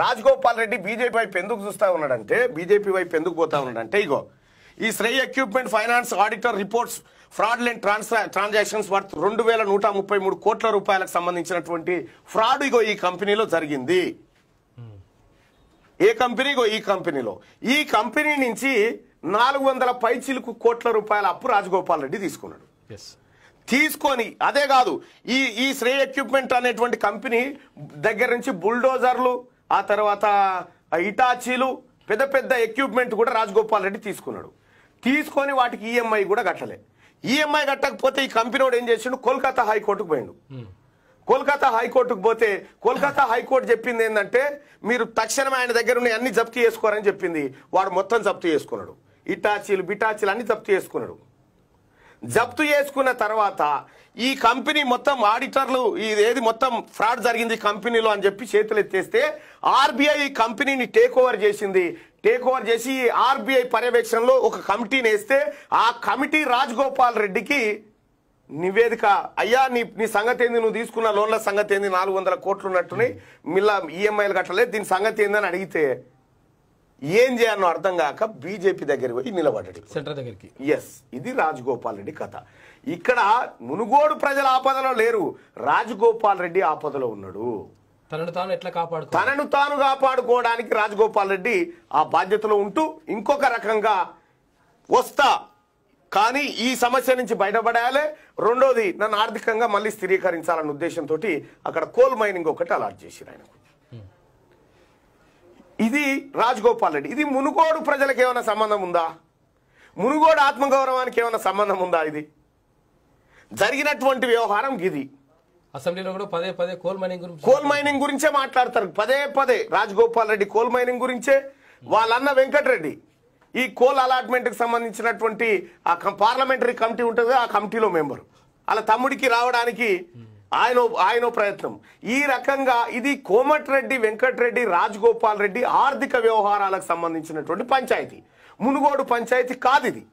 Rajagopal Reddy BJP వైపు ఎందుకు చూస్తా ఉన్నాడంటే బీజేపీ వైపు ఎందుకు పోతా ఉన్నాడంటే ఇగో ఈ Srei equipment finance auditor reports lend ట్రాన్సా ట్రాన్సాక్షన్స్ వర్త్ రెండు వేల నూట ముప్పై మూడు కోట్ల రూపాయలకు సంబంధించినటువంటి ఫ్రాడ్ ఇగో ఈ కంపెనీలో జరిగింది ఏ కంపెనీగో ఈ కంపెనీలో ఈ కంపెనీ నుంచి నాలుగు వందల పైచిలకు కోట్ల రూపాయల అప్పు రాజగోపాల్ రెడ్డి తీసుకున్నాడు తీసుకొని అదే కాదు ఈ ఈ శ్రేయ ఎక్విప్మెంట్ అనేటువంటి కంపెనీ దగ్గర నుంచి బుల్డోజర్లు ఆ తర్వాత ఇటాచీలు పెద్ద పెద్ద ఎక్విప్మెంట్ కూడా రాజగోపాల్ రెడ్డి తీసుకున్నాడు తీసుకొని వాటికి ఈఎంఐ e కూడా కట్టలే ఈఎంఐ e కట్టకపోతే ఈ కంపెనీ ఏం చేసిండు కోల్కతా హైకోర్టుకు పోయిండు కోల్కతా హైకోర్టుకు పోతే కోల్కతా హైకోర్టు చెప్పింది ఏంటంటే మీరు తక్షణం ఆయన దగ్గర ఉన్న అన్ని జప్తు చేసుకోరని చెప్పింది వాడు మొత్తం జప్తు చేసుకున్నాడు ఇటాచీలు బిటాచీలు అన్ని జప్తు చేసుకున్నాడు జప్తు చేసుకున్న తర్వాత ఈ కంపెనీ మొత్తం ఆడిటర్లు ఏది మొత్తం ఫ్రాడ్ జరిగింది కంపెనీలో అని చెప్పి చేతులు ఎత్తేస్తే ఆర్బీఐ ఈ కంపెనీని టేక్ ఓవర్ చేసింది టేక్ ఓవర్ చేసి ఆర్బీఐ పర్యవేక్షణలో ఒక కమిటీని వేస్తే ఆ కమిటీ రాజగోపాల్ రెడ్డికి నివేదిక అయ్యా నీ నీ సంగతి ఏంది నువ్వు తీసుకున్న లోన్ల సంగతి ఏంది నాలుగు వందల కోట్లు ఉన్నట్టుని మిల్లా ఈఎంఐలు కట్టలేదు దీని సంగతి ఏంది అని అడిగితే ఏం చేయాలో అర్థం కాక బీజేపీ దగ్గరికి పోయి నిలబడ్డాడు సెంటర్ దగ్గరికి ఎస్ ఇది రాజగోపాల్ రెడ్డి కథ ఇక్కడ మునుగోడు ప్రజల ఆపదలో లేరు రాజగోపాల్ రెడ్డి ఆపదలో ఉన్నాడు తనను తాను ఎట్లా కాపాడు తనను తాను కాపాడుకోవడానికి రాజగోపాల్ రెడ్డి ఆ బాధ్యతలో ఉంటూ ఇంకొక రకంగా వస్తా కానీ ఈ సమస్య నుంచి బయటపడాలి రెండోది నన్ను ఆర్థికంగా మళ్ళీ స్థిరీకరించాలన్న ఉద్దేశంతో అక్కడ కోల్ మైనింగ్ ఒకటి అలాట్ చేసి ఆయనకు ఇది రాజగోపాల్ రెడ్డి ఇది మునుగోడు ప్రజలకు ఏమైనా సంబంధం ఉందా మునుగోడు ఆత్మగౌరవానికి ఏమైనా సంబంధం ఉందా ఇది జరిగినటువంటి వ్యవహారం ఇది అసెంబ్లీలో కూడా పదే పదే కోల్ మైనింగ్ గురించి కోల్ మైనింగ్ గురించే మాట్లాడతారు పదే పదే రాజగోపాల్ రెడ్డి కోల్ మైనింగ్ గురించే వాళ్ళన్న వెంకటరెడ్డి ఈ కోల్ అలాట్మెంట్కి సంబంధించినటువంటి ఆ పార్లమెంటరీ కమిటీ ఉంటుంది ఆ కమిటీలో మెంబరు అలా తమ్ముడికి రావడానికి ఆయన ఆయన ప్రయత్నం ఈ రకంగా ఇది కోమటిరెడ్డి వెంకటరెడ్డి రాజగోపాల్ రెడ్డి ఆర్థిక వ్యవహారాలకు సంబంధించినటువంటి పంచాయతీ మునుగోడు పంచాయతీ కాదు ఇది